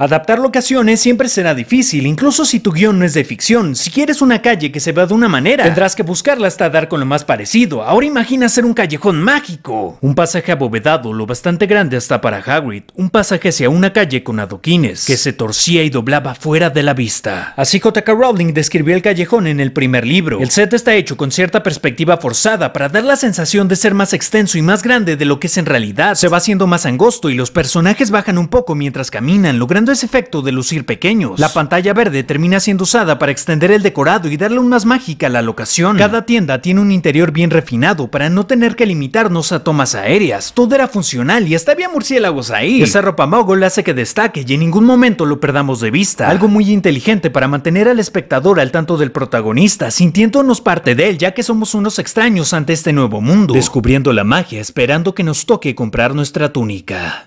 Adaptar locaciones siempre será difícil, incluso si tu guión no es de ficción. Si quieres una calle que se vea de una manera, tendrás que buscarla hasta dar con lo más parecido. Ahora imagina ser un callejón mágico. Un pasaje abovedado, lo bastante grande hasta para Hagrid. Un pasaje hacia una calle con adoquines, que se torcía y doblaba fuera de la vista. Así J.K. Rowling describió el callejón en el primer libro. El set está hecho con cierta perspectiva forzada para dar la sensación de ser más extenso y más grande de lo que es en realidad. Se va haciendo más angosto y los personajes bajan un poco mientras caminan, logrando ese efecto de lucir pequeños, la pantalla verde termina siendo usada para extender el decorado y darle un más mágica a la locación. Cada tienda tiene un interior bien refinado para no tener que limitarnos a tomas aéreas. Todo era funcional y hasta había murciélagos ahí. Esa ropa mogol hace que destaque y en ningún momento lo perdamos de vista. Algo muy inteligente para mantener al espectador al tanto del protagonista, sintiéndonos parte de él ya que somos unos extraños ante este nuevo mundo. Descubriendo la magia esperando que nos toque comprar nuestra túnica.